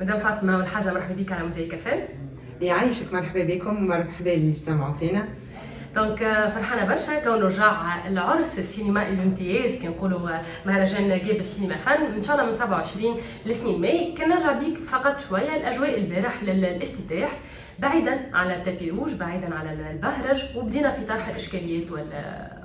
مدام فاطمه والحاجه مرحبا بك على مزيكا فام يعيشك مرحبا بكم ومرحبا اللي يستمعوا فينا دونك euh, فرحانه برشا كون رجع العرس السينما الامتياز كي نقولوا آه، مهرجان جيب السينما فن ان شاء الله من 27 ل 2 ماي كنرجع بيك فقط شويه الاجواء البارح للافتتاح بعيدا على التفيروج بعيدا على البهرج وبدينا في طرح الاشكاليات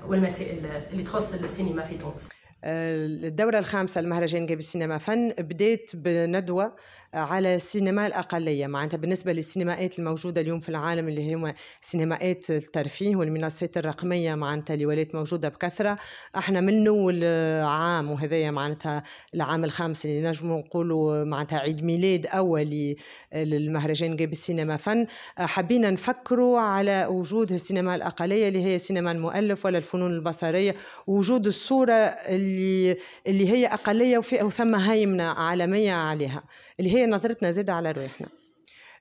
والمسائل اللي تخص السينما في تونس آه، الدورة الخامسة لمهرجان جاب السينما فن بديت بندوة آه، على السينما الأقلية معناتها بالنسبة للسينمائات الموجودة اليوم في العالم اللي هما سينمائات الترفيه والمنصات الرقمية معناتها اللي ولات موجودة بكثرة احنا من أول آه، عام وهذايا معناتها العام الخامس اللي نجموا نقولوا معناتها عيد ميلاد أولي للمهرجان جاب السينما فن حبينا نفكروا على وجود السينما الأقلية اللي هي سينما المؤلف ولا الفنون البصرية وجود الصورة اللي اللي اللي هي اقليه وفي وثم هيمنه عالميه عليها اللي هي نظرتنا زاده على روحنا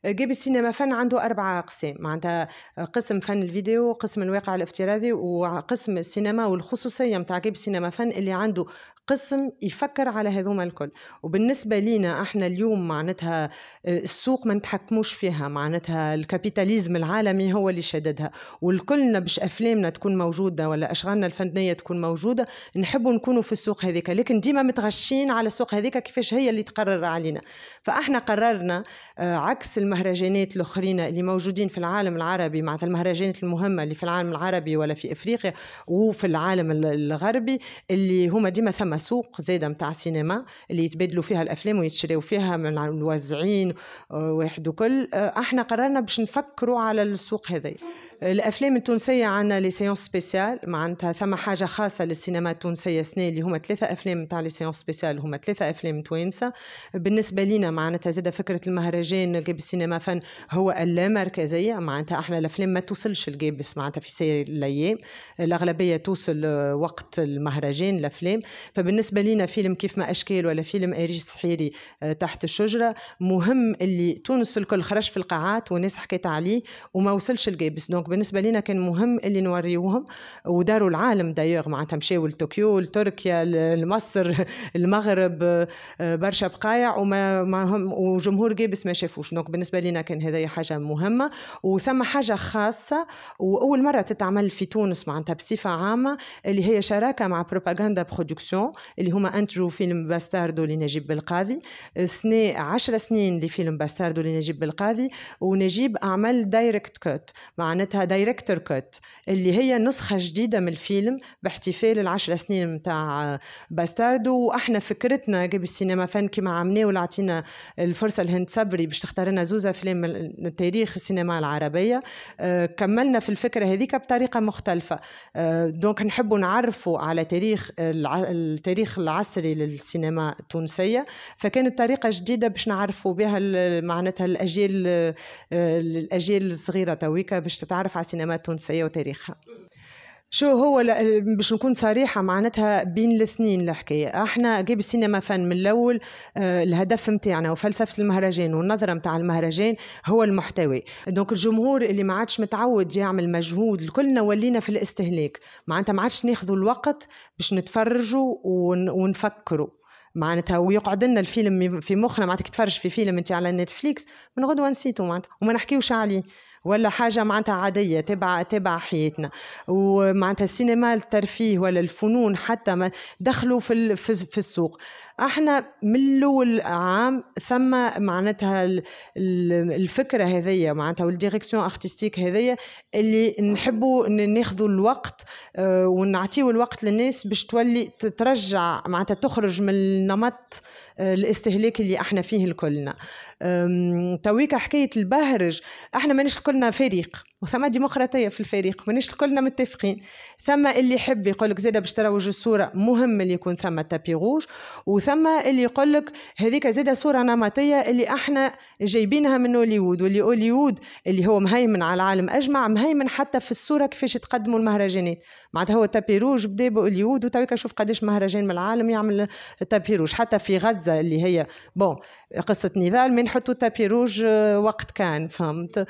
جيب السينما فن عنده أربعة أقسام معناتها قسم فن الفيديو قسم الواقع الافتراضي وقسم السينما والخصوصية متاع جيب السينما فن اللي عنده قسم يفكر على هذوما الكل وبالنسبه لينا احنا اليوم معناتها آه، السوق ما نتحكموش فيها معناتها الكابيتاليزم العالمي هو اللي شددها والكلنا باش افلامنا تكون موجوده ولا اشغالنا الفنيه تكون موجوده نحبوا نكونوا في السوق هذيك لكن ديما متغشين على السوق هذيك كيفاش هي اللي تقرر علينا فاحنا قررنا آه، عكس المهرجانات الاخرين اللي موجودين في العالم العربي معناتها المهرجانات المهمه اللي في العالم العربي ولا في افريقيا وفي العالم الغربي اللي هما ديما ثم سوق زاده متاع سينما اللي يتبادلوا فيها الافلام ويتشريوا فيها من الموزعين آه، واحد وكل آه، احنا قررنا باش نفكروا على السوق هذا الافلام التونسيه عندنا لي سيونس سبيسيال معناتها ثم حاجه خاصه للسينما التونسيه سنة اللي هما ثلاثه افلام نتاع لي سيونس سبيسيال هما ثلاثه افلام توينسا بالنسبه لينا معناتها زاده فكره المهرجان جاب السينما فن هو اللامركزيه معناتها احنا الافلام ما توصلش الجابس معناتها في سير الايام الاغلبيه توصل آه، وقت المهرجان الافلام فبالنسبه لنا فيلم كيف ما اشكال ولا فيلم اريج سحيري آه، تحت الشجره مهم اللي تونس الكل خرج في القاعات والناس حكيت عليه وما وصلش الجابس دونك بالنسبه لينا كان مهم اللي نوريوهم وداروا العالم دايوغ معناتها مشاو لطوكيو لتركيا لمصر المغرب آه، برشا بقايع وما ما هم وجمهور جابس ما شافوش دونك بالنسبه لينا كان هذا حاجه مهمه وثم حاجه خاصه واول مره تتعمل في تونس معناتها بصفه عامه اللي هي شراكه مع بروباغندا برودكسيون اللي هما أنتجوا فيلم باستاردو لنجيب بالقاضي آه، سنة عشر سنين لفيلم باستاردو لنجيب بالقاضي ونجيب عمل دايركت كوت معناتها دايركتر كوت اللي هي نسخة جديدة من الفيلم باحتفال العشر سنين متاع آه، باستاردو وإحنا فكرتنا قبل السينما فن كما عملناه ولعطينا الفرصة لهند صبري باش تختار لنا زوز أفلام من تاريخ السينما العربية آه، كملنا في الفكرة هذيك بطريقة مختلفة دونك نحبوا نعرفوا على تاريخ التاريخ العصري للسينما التونسيه فكانت طريقه جديده باش نعرفوا بها معناتها الاجيال آه، الاجيال الصغيره تويكا باش تتعرف على السينما التونسيه وتاريخها شو هو باش نكون صريحه معناتها بين الاثنين الحكايه احنا جيب السينما فن من الاول آه، الهدف نتاعنا وفلسفه المهرجان والنظره نتاع المهرجان هو المحتوى دونك الجمهور اللي ما عادش متعود يعمل مجهود كلنا ولينا في الاستهلاك معناتها ما عادش ناخذوا الوقت باش نتفرجوا ونفكروا معناتها ويقعد لنا الفيلم في مخنا معناتها كي تفرج في فيلم انت على نتفليكس من غدوه نسيته معناتها وما نحكيوش عليه ولا حاجة معناتها عادية تبع تبع حياتنا ومعناتها السينما الترفيه ولا الفنون حتى ما دخلوا في في السوق احنا من الاول عام ثم معناتها الفكره هذيا معناتها والديريكسيون ارتستيك هذيا اللي نحبوا ناخذوا الوقت آه، ونعطيوا الوقت للناس باش تولي ترجع معناتها تخرج من النمط آه، الاستهلاكي اللي احنا فيه الكلنا تويك حكايه البهرج احنا مانيش الكل كنا فريق وثما ديمقراطيه في الفريق مانيش كلنا متفقين ثما اللي يحب يقول لك زاده باش تروج الصوره مهم اللي يكون ثما تابي روج وثما اللي يقول لك هذيك زاده صوره نمطيه اللي احنا جايبينها من هوليوود واللي هوليوود اللي هو مهيمن على العالم اجمع مهيمن حتى في الصوره كيفاش يتقدموا المهرجانات معناتها هو تابي روج بدا بهوليوود وتويكا شوف قداش مهرجان من العالم يعمل تابي روج حتى في غزه اللي هي بون قصه نضال ما حطوا تابي روج آه، وقت كان فهمت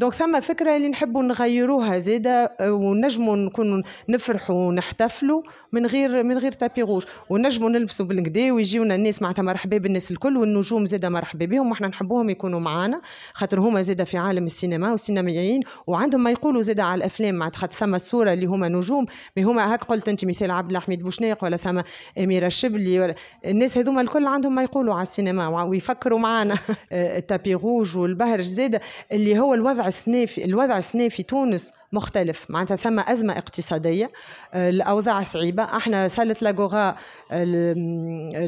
دونك فما فكرة اللي نحبوا نغيروها زادة آه، ونجموا نكونوا نفرحوا ونحتفلوا من غير من غير تابي غوش ونجموا نلبسوا بالكدا ويجيونا الناس معناتها مرحبا بالناس الكل والنجوم زادة مرحبا بهم واحنا نحبوهم يكونوا معانا خاطر هما زادة في عالم السينما والسينمائيين وعندهم ما يقولوا زادة على الافلام معناتها خاطر ثم الصورة اللي هما نجوم مي هما هاك قلت انت مثال عبد الحميد بوشناق ولا ثم اميره الشبلي ولا الناس هذوما الكل عندهم ما يقولوا على السينما ويفكروا معانا التابي آه، غوج والبهرج زاده اللي هو الوضع السنة السنة في الوضع السنة في تونس مختلف معناتها ثم أزمة اقتصادية آه، الأوضاع صعيبة احنا سالة لاغوغا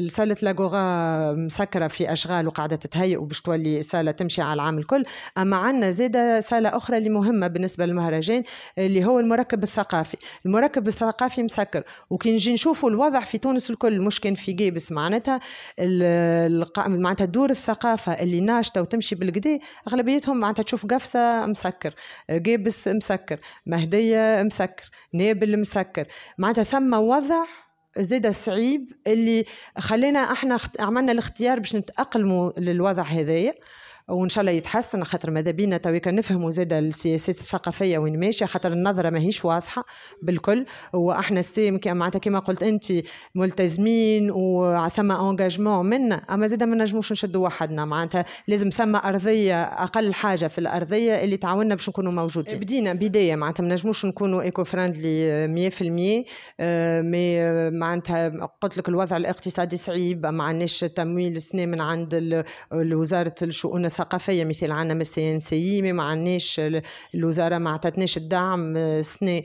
سالة لاغوغا مسكرة في أشغال وقاعدة تتهيئ وباش تولي سالة تمشي على العام الكل أما عندنا زادة سالة أخرى اللي مهمة بالنسبة للمهرجان اللي هو المركب الثقافي المركب الثقافي مسكر وكي نجي نشوفوا الوضع في تونس الكل مش كان في جيبس معناتها معناتها دور الثقافة اللي ناشطة وتمشي بالقدي أغلبيتهم معناتها تشوف قفصة مسكر آه، جيبس مسكر مسكر مهدية مسكر نابل مسكر معناتها ثم وضع زاد صعيب اللي خلينا احنا عملنا الاختيار باش نتأقلموا للوضع هذايا وان شاء الله يتحسن خاطر ماذا بينا كان نفهموا زاد السياسات الثقافيه وين ماشيه خاطر النظره ماهيش واضحه بالكل واحنا السام معناتها كما قلت انت ملتزمين وثم انجاجمون منا اما زاد ما نجموش نشدوا وحدنا معناتها لازم ثم ارضيه اقل حاجه في الارضيه اللي تعاوننا باش نكونوا موجودين بدينا بدايه معناتها ما نجموش نكونوا ايكو فريندلي 100% مي معناتها قلت لك الوضع الاقتصادي صعيب ما عندناش تمويل السنه من عند وزاره الشؤون ثقافيه مثل عنا ما سي ما عندناش الوزاره ما عطاتناش الدعم آه، سنه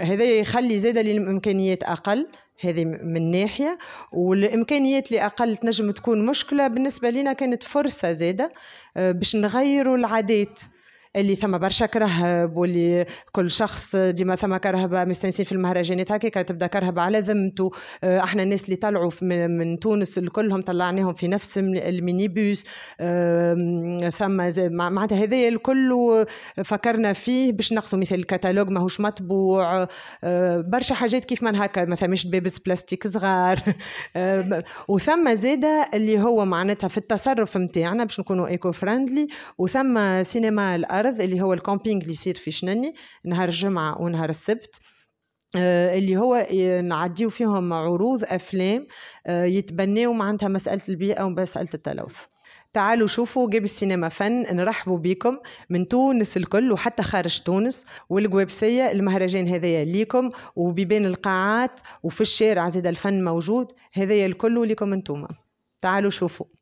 هذا يخلي زاده للامكانيات اقل هذه من ناحية والإمكانيات اللي أقل تنجم تكون مشكلة بالنسبة لنا كانت فرصة زادة آه، باش نغيروا العادات اللي ثم برشا كرهب واللي كل شخص ديما ثم كرهبه مستانسين في المهرجانات هكاك تبدا كرهبه على ذمته آه، احنا الناس اللي طلعوا من تونس كلهم طلعناهم في نفس المينيبوس ثم معناتها هذايا الكل فكرنا فيه باش نقصوا مثل الكتالوج ماهوش مطبوع آه، برشا حاجات كيف من هكا ما ثمش بيبس بلاستيك صغار وثم زاده اللي هو معناتها في التصرف نتاعنا باش نكونوا ايكو فريندلي وثم سينما الارض العرض اللي هو الكومبينغ اللي يصير في شنني نهار الجمعة ونهار السبت آه، اللي هو آه، نعديو فيهم عروض أفلام آه، يتبناو معناتها مسألة البيئة ومسألة التلوث تعالوا شوفوا جيب السينما فن نرحبوا بكم من تونس الكل وحتى خارج تونس والجوابسية المهرجان هذايا ليكم وبيبان القاعات وفي الشارع زيد الفن موجود هذايا الكل ليكم انتوما تعالوا شوفوا